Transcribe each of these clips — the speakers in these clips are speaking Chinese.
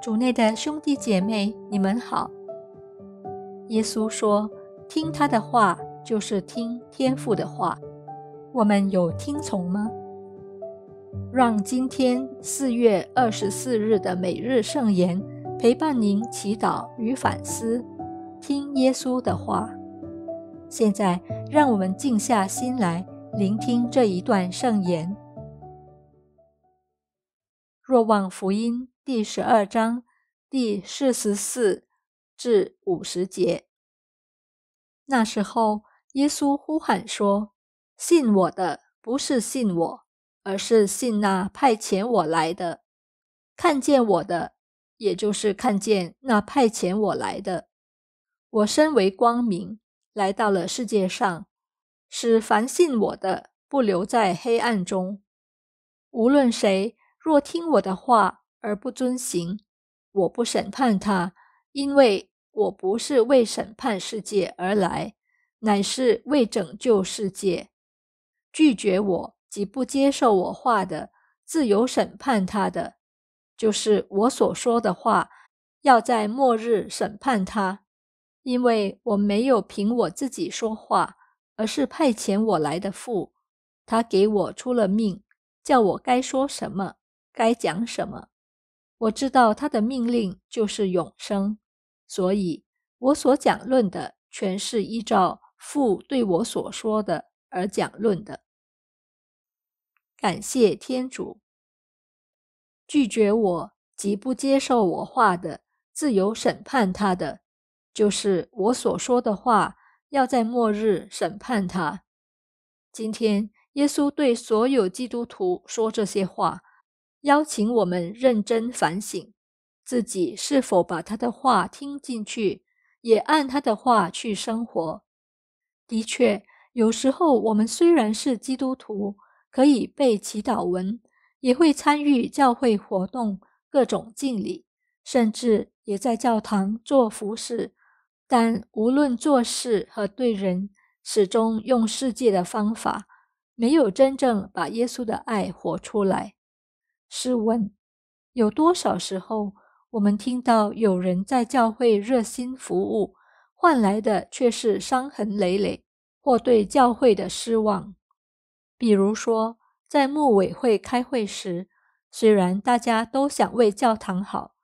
主内的兄弟姐妹，你们好。耶稣说：“听他的话，就是听天父的话。”我们有听从吗？让今天四月二十四日的每日圣言陪伴您祈祷与反思，听耶稣的话。现在，让我们静下心来聆听这一段圣言。若望福音第十二章第四十四至五十节。那时候，耶稣呼喊说：“信我的，不是信我，而是信那派遣我来的；看见我的，也就是看见那派遣我来的。我身为光明，来到了世界上，使凡信我的，不留在黑暗中。无论谁。”若听我的话而不遵行，我不审判他，因为我不是为审判世界而来，乃是为拯救世界。拒绝我及不接受我话的，自由审判他的，就是我所说的话，要在末日审判他，因为我没有凭我自己说话，而是派遣我来的父，他给我出了命，叫我该说什么。该讲什么？我知道他的命令就是永生，所以我所讲论的全是依照父对我所说的而讲论的。感谢天主，拒绝我及不接受我话的，自由审判他的，就是我所说的话要在末日审判他。今天耶稣对所有基督徒说这些话。邀请我们认真反省，自己是否把他的话听进去，也按他的话去生活。的确，有时候我们虽然是基督徒，可以背祈祷文，也会参与教会活动，各种敬礼，甚至也在教堂做服饰，但无论做事和对人，始终用世界的方法，没有真正把耶稣的爱活出来。试问，有多少时候我们听到有人在教会热心服务，换来的却是伤痕累累或对教会的失望？比如说，在牧委会开会时，虽然大家都想为教堂好，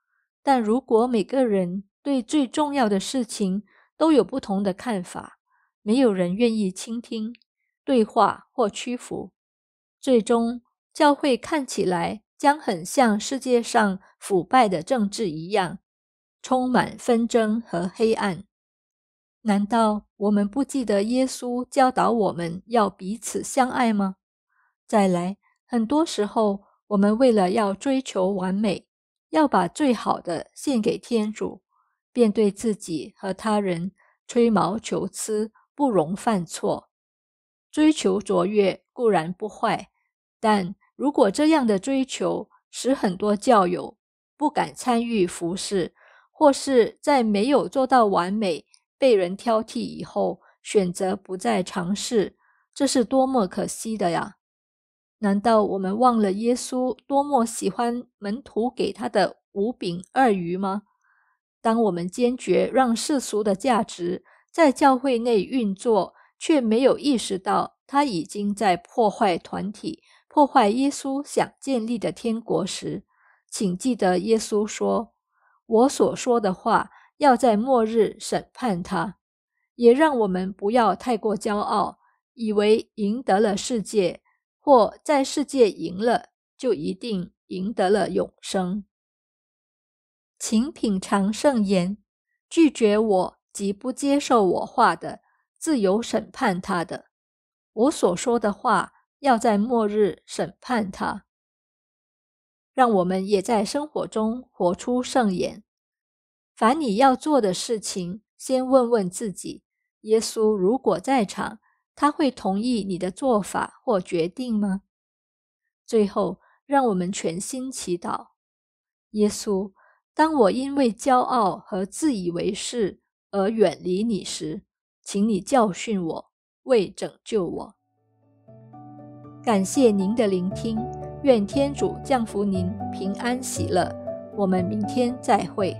但如果每个人对最重要的事情都有不同的看法，没有人愿意倾听、对话或屈服，最终教会看起来。将很像世界上腐败的政治一样，充满纷争和黑暗。难道我们不记得耶稣教导我们要彼此相爱吗？再来，很多时候我们为了要追求完美，要把最好的献给天主，便对自己和他人吹毛求疵，不容犯错。追求卓越固然不坏，但。如果这样的追求使很多教友不敢参与服饰，或是在没有做到完美、被人挑剔以后选择不再尝试，这是多么可惜的呀！难道我们忘了耶稣多么喜欢门徒给他的五饼二鱼吗？当我们坚决让世俗的价值在教会内运作，却没有意识到他已经在破坏团体。破坏耶稣想建立的天国时，请记得耶稣说：“我所说的话要在末日审判他。”也让我们不要太过骄傲，以为赢得了世界或在世界赢了，就一定赢得了永生。请品尝圣言，拒绝我及不接受我话的，自由审判他的。我所说的话。要在末日审判他，让我们也在生活中活出圣言。凡你要做的事情，先问问自己：耶稣如果在场，他会同意你的做法或决定吗？最后，让我们全心祈祷：耶稣，当我因为骄傲和自以为是而远离你时，请你教训我，为拯救我。感谢您的聆听，愿天主降福您，平安喜乐。我们明天再会。